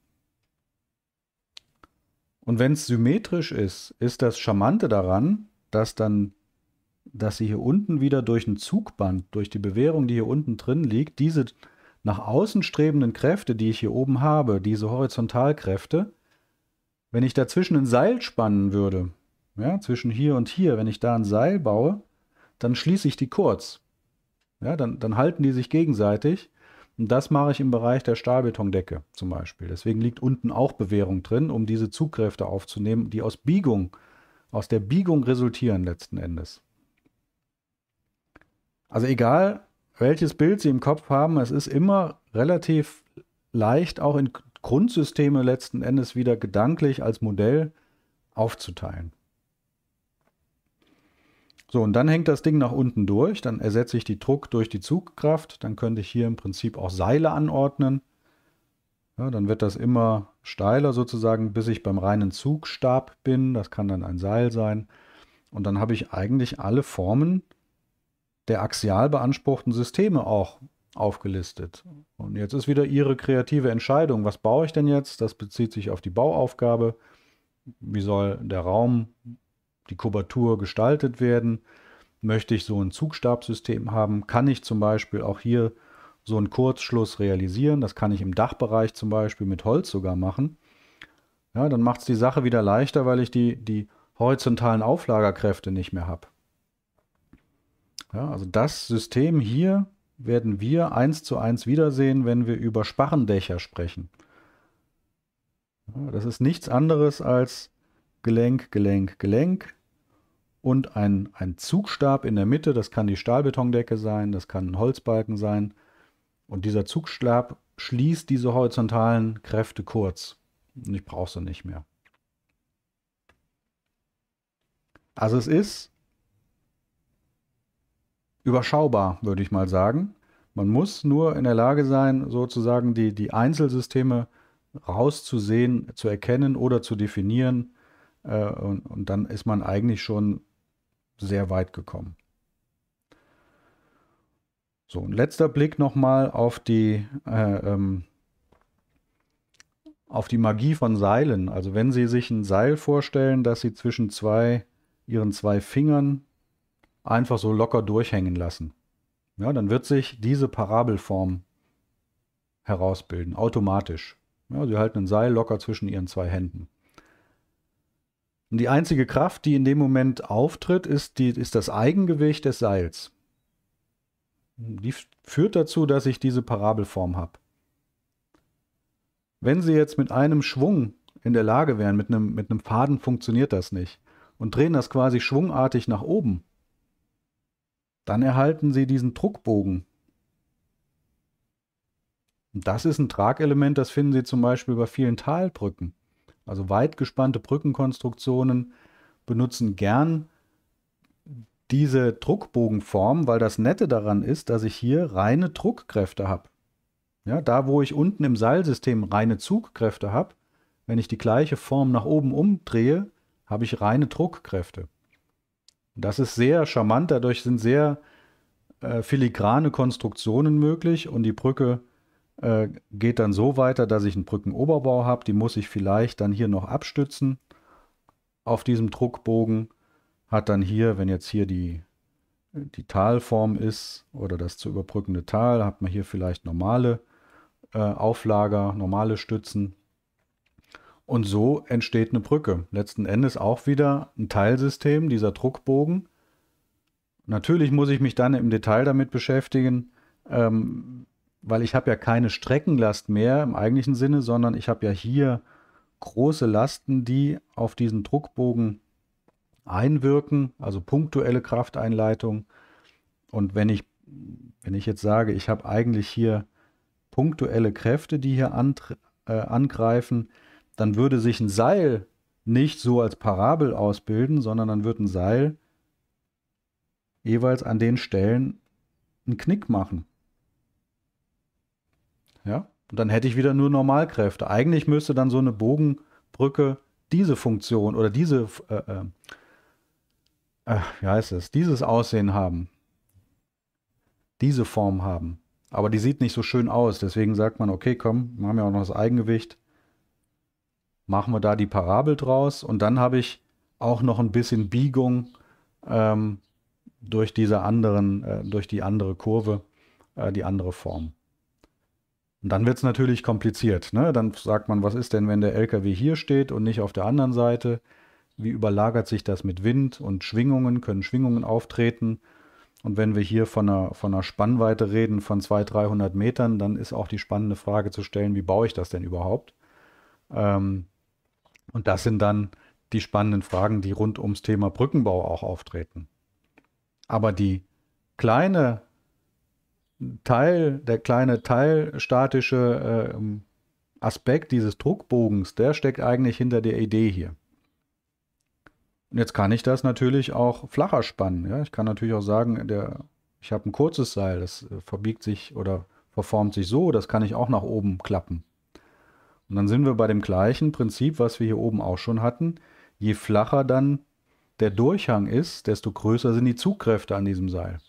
Und wenn es symmetrisch ist, ist das Charmante daran, dass dann, dass Sie hier unten wieder durch ein Zugband, durch die Bewährung, die hier unten drin liegt, diese nach außen strebenden Kräfte, die ich hier oben habe, diese Horizontalkräfte, wenn ich dazwischen ein Seil spannen würde, ja, zwischen hier und hier, wenn ich da ein Seil baue, dann schließe ich die kurz. Ja, dann, dann halten die sich gegenseitig. Und das mache ich im Bereich der Stahlbetondecke zum Beispiel. Deswegen liegt unten auch Bewährung drin, um diese Zugkräfte aufzunehmen, die aus Biegung, aus der Biegung resultieren letzten Endes. Also egal, welches Bild sie im Kopf haben, es ist immer relativ leicht, auch in Grundsysteme letzten Endes wieder gedanklich als Modell aufzuteilen. So, und dann hängt das Ding nach unten durch, dann ersetze ich die Druck durch die Zugkraft, dann könnte ich hier im Prinzip auch Seile anordnen. Ja, dann wird das immer steiler sozusagen, bis ich beim reinen Zugstab bin, das kann dann ein Seil sein. Und dann habe ich eigentlich alle Formen der axial beanspruchten Systeme auch aufgelistet. Und jetzt ist wieder Ihre kreative Entscheidung, was baue ich denn jetzt? Das bezieht sich auf die Bauaufgabe. Wie soll der Raum, die Kubatur gestaltet werden? Möchte ich so ein Zugstabsystem haben? Kann ich zum Beispiel auch hier so einen Kurzschluss realisieren? Das kann ich im Dachbereich zum Beispiel mit Holz sogar machen. Ja, dann macht es die Sache wieder leichter, weil ich die, die horizontalen Auflagerkräfte nicht mehr habe. Ja, also das System hier werden wir eins zu eins wiedersehen, wenn wir über Sparrendächer sprechen. Ja, das ist nichts anderes als Gelenk, Gelenk, Gelenk und ein, ein Zugstab in der Mitte. Das kann die Stahlbetondecke sein, das kann ein Holzbalken sein. Und dieser Zugstab schließt diese horizontalen Kräfte kurz. Und ich brauche sie nicht mehr. Also es ist überschaubar, würde ich mal sagen. Man muss nur in der Lage sein, sozusagen die, die Einzelsysteme rauszusehen, zu erkennen oder zu definieren. Äh, und, und dann ist man eigentlich schon sehr weit gekommen. So, ein letzter Blick nochmal auf die, äh, ähm, auf die Magie von Seilen. Also wenn Sie sich ein Seil vorstellen, das Sie zwischen zwei, Ihren zwei Fingern einfach so locker durchhängen lassen. Ja, dann wird sich diese Parabelform herausbilden, automatisch. Ja, sie halten ein Seil locker zwischen ihren zwei Händen. Und die einzige Kraft, die in dem Moment auftritt, ist, die, ist das Eigengewicht des Seils. Die führt dazu, dass ich diese Parabelform habe. Wenn Sie jetzt mit einem Schwung in der Lage wären, mit einem, mit einem Faden funktioniert das nicht, und drehen das quasi schwungartig nach oben, dann erhalten Sie diesen Druckbogen. Und das ist ein Tragelement, das finden Sie zum Beispiel bei vielen Talbrücken. Also weit gespannte Brückenkonstruktionen benutzen gern diese Druckbogenform, weil das Nette daran ist, dass ich hier reine Druckkräfte habe. Ja, da, wo ich unten im Seilsystem reine Zugkräfte habe, wenn ich die gleiche Form nach oben umdrehe, habe ich reine Druckkräfte. Das ist sehr charmant, dadurch sind sehr äh, filigrane Konstruktionen möglich und die Brücke äh, geht dann so weiter, dass ich einen Brückenoberbau habe. Die muss ich vielleicht dann hier noch abstützen auf diesem Druckbogen. Hat dann hier, wenn jetzt hier die, die Talform ist oder das zu überbrückende Tal, hat man hier vielleicht normale äh, Auflager, normale Stützen. Und so entsteht eine Brücke. Letzten Endes auch wieder ein Teilsystem, dieser Druckbogen. Natürlich muss ich mich dann im Detail damit beschäftigen, ähm, weil ich habe ja keine Streckenlast mehr im eigentlichen Sinne, sondern ich habe ja hier große Lasten, die auf diesen Druckbogen einwirken, also punktuelle Krafteinleitung. Und wenn ich, wenn ich jetzt sage, ich habe eigentlich hier punktuelle Kräfte, die hier äh, angreifen, dann würde sich ein Seil nicht so als Parabel ausbilden, sondern dann wird ein Seil jeweils an den Stellen einen Knick machen. Ja, und dann hätte ich wieder nur Normalkräfte. Eigentlich müsste dann so eine Bogenbrücke diese Funktion oder diese, äh, äh, äh wie heißt es, dieses Aussehen haben. Diese Form haben. Aber die sieht nicht so schön aus. Deswegen sagt man, okay, komm, wir haben ja auch noch das Eigengewicht machen wir da die Parabel draus und dann habe ich auch noch ein bisschen Biegung ähm, durch diese anderen, äh, durch die andere Kurve, äh, die andere Form. Und dann wird es natürlich kompliziert. Ne? Dann sagt man, was ist denn, wenn der LKW hier steht und nicht auf der anderen Seite? Wie überlagert sich das mit Wind und Schwingungen? Können Schwingungen auftreten? Und wenn wir hier von einer, von einer Spannweite reden von 200, 300 Metern, dann ist auch die spannende Frage zu stellen, wie baue ich das denn überhaupt? Ähm, und das sind dann die spannenden Fragen, die rund ums Thema Brückenbau auch auftreten. Aber die kleine Teil, der kleine teilstatische äh, Aspekt dieses Druckbogens, der steckt eigentlich hinter der Idee hier. Und jetzt kann ich das natürlich auch flacher spannen. Ja? Ich kann natürlich auch sagen, der, ich habe ein kurzes Seil, das äh, verbiegt sich oder verformt sich so, das kann ich auch nach oben klappen. Und dann sind wir bei dem gleichen Prinzip, was wir hier oben auch schon hatten. Je flacher dann der Durchhang ist, desto größer sind die Zugkräfte an diesem Seil.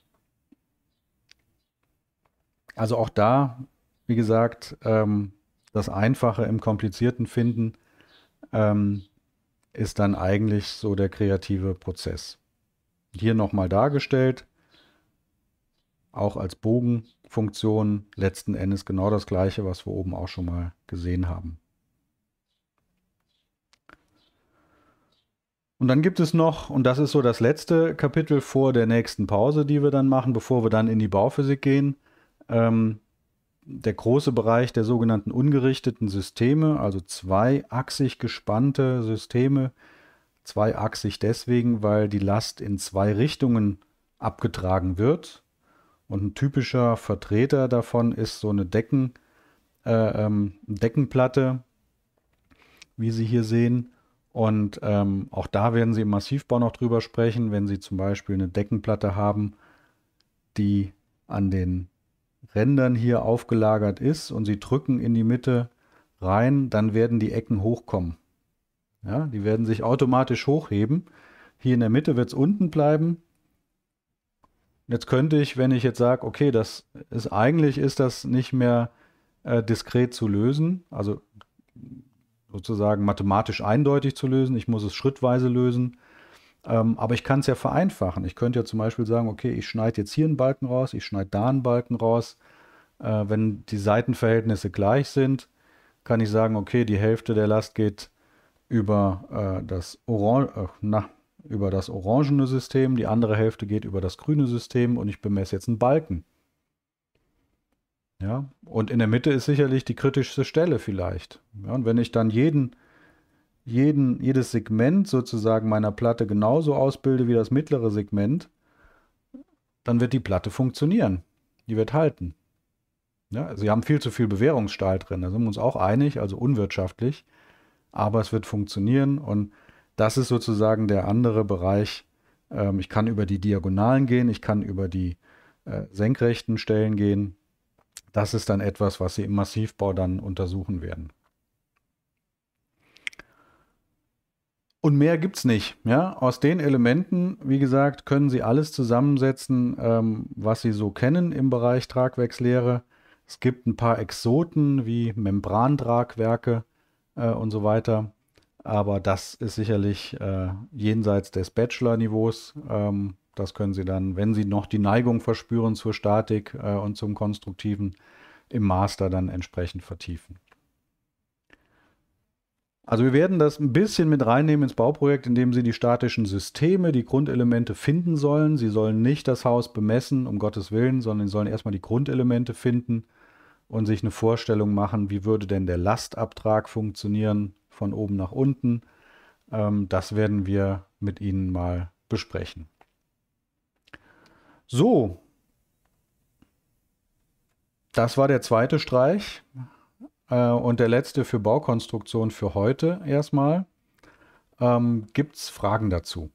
Also auch da, wie gesagt, ähm, das Einfache im Komplizierten finden ähm, ist dann eigentlich so der kreative Prozess. Hier nochmal dargestellt, auch als Bogen Funktion letzten Endes genau das gleiche, was wir oben auch schon mal gesehen haben. Und dann gibt es noch, und das ist so das letzte Kapitel vor der nächsten Pause, die wir dann machen, bevor wir dann in die Bauphysik gehen, ähm, der große Bereich der sogenannten ungerichteten Systeme, also zweiachsig gespannte Systeme. Zweiachsig deswegen, weil die Last in zwei Richtungen abgetragen wird. Und ein typischer Vertreter davon ist so eine Decken, äh, ähm, Deckenplatte, wie Sie hier sehen. Und ähm, auch da werden Sie im Massivbau noch drüber sprechen, wenn Sie zum Beispiel eine Deckenplatte haben, die an den Rändern hier aufgelagert ist und Sie drücken in die Mitte rein, dann werden die Ecken hochkommen. Ja, die werden sich automatisch hochheben. Hier in der Mitte wird es unten bleiben Jetzt könnte ich, wenn ich jetzt sage, okay, das ist eigentlich ist das nicht mehr äh, diskret zu lösen, also sozusagen mathematisch eindeutig zu lösen, ich muss es schrittweise lösen, ähm, aber ich kann es ja vereinfachen. Ich könnte ja zum Beispiel sagen, okay, ich schneide jetzt hier einen Balken raus, ich schneide da einen Balken raus. Äh, wenn die Seitenverhältnisse gleich sind, kann ich sagen, okay, die Hälfte der Last geht über äh, das Orange, na, über das orangene System, die andere Hälfte geht über das grüne System und ich bemesse jetzt einen Balken. Ja, und in der Mitte ist sicherlich die kritischste Stelle vielleicht. Ja, und wenn ich dann jeden, jeden, jedes Segment sozusagen meiner Platte genauso ausbilde wie das mittlere Segment, dann wird die Platte funktionieren. Die wird halten. Ja, sie haben viel zu viel Bewährungsstahl drin, da sind wir uns auch einig, also unwirtschaftlich. Aber es wird funktionieren und das ist sozusagen der andere Bereich. Ähm, ich kann über die Diagonalen gehen, ich kann über die äh, senkrechten Stellen gehen. Das ist dann etwas, was Sie im Massivbau dann untersuchen werden. Und mehr gibt es nicht. Ja? Aus den Elementen, wie gesagt, können Sie alles zusammensetzen, ähm, was Sie so kennen im Bereich Tragwerkslehre. Es gibt ein paar Exoten wie Membrandragwerke äh, und so weiter. Aber das ist sicherlich äh, jenseits des Bachelor-Niveaus. Ähm, das können Sie dann, wenn Sie noch die Neigung verspüren zur Statik äh, und zum Konstruktiven, im Master dann entsprechend vertiefen. Also wir werden das ein bisschen mit reinnehmen ins Bauprojekt, indem Sie die statischen Systeme, die Grundelemente finden sollen. Sie sollen nicht das Haus bemessen, um Gottes Willen, sondern Sie sollen erstmal die Grundelemente finden und sich eine Vorstellung machen, wie würde denn der Lastabtrag funktionieren, von oben nach unten. Ähm, das werden wir mit Ihnen mal besprechen. So, das war der zweite Streich äh, und der letzte für Baukonstruktion für heute erstmal. Ähm, Gibt es Fragen dazu?